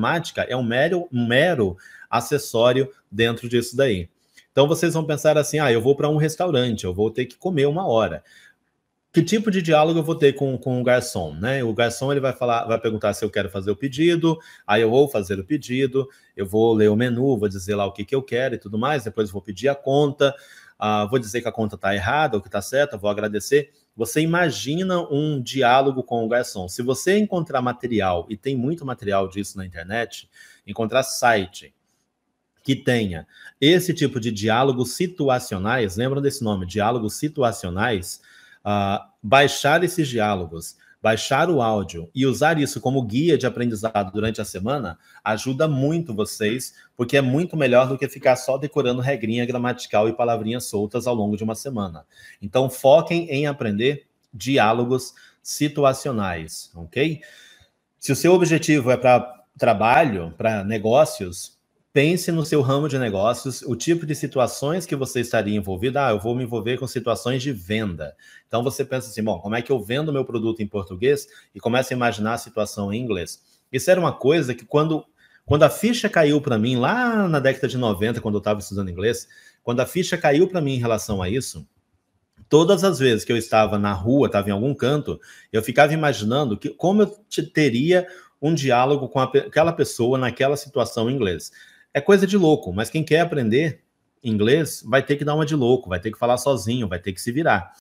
gramática é um mero, um mero acessório dentro disso daí. Então vocês vão pensar assim: ah, eu vou para um restaurante, eu vou ter que comer uma hora que tipo de diálogo eu vou ter com, com o garçom, né? O garçom ele vai falar, vai perguntar se eu quero fazer o pedido, aí eu vou fazer o pedido, eu vou ler o menu, vou dizer lá o que, que eu quero e tudo mais, depois vou pedir a conta, uh, vou dizer que a conta está errada ou que está certa, vou agradecer. Você imagina um diálogo com o garçom. Se você encontrar material, e tem muito material disso na internet, encontrar site, que tenha esse tipo de diálogos situacionais, lembram desse nome, diálogos situacionais, uh, baixar esses diálogos, baixar o áudio e usar isso como guia de aprendizado durante a semana ajuda muito vocês, porque é muito melhor do que ficar só decorando regrinha gramatical e palavrinhas soltas ao longo de uma semana. Então, foquem em aprender diálogos situacionais, ok? Se o seu objetivo é para trabalho, para negócios, Pense no seu ramo de negócios, o tipo de situações que você estaria envolvido. Ah, eu vou me envolver com situações de venda. Então você pensa assim, bom, como é que eu vendo meu produto em português e começa a imaginar a situação em inglês. Isso era uma coisa que quando quando a ficha caiu para mim lá na década de 90, quando eu estava estudando inglês, quando a ficha caiu para mim em relação a isso, todas as vezes que eu estava na rua, estava em algum canto, eu ficava imaginando que como eu teria um diálogo com aquela pessoa naquela situação em inglês. É coisa de louco, mas quem quer aprender inglês vai ter que dar uma de louco, vai ter que falar sozinho, vai ter que se virar.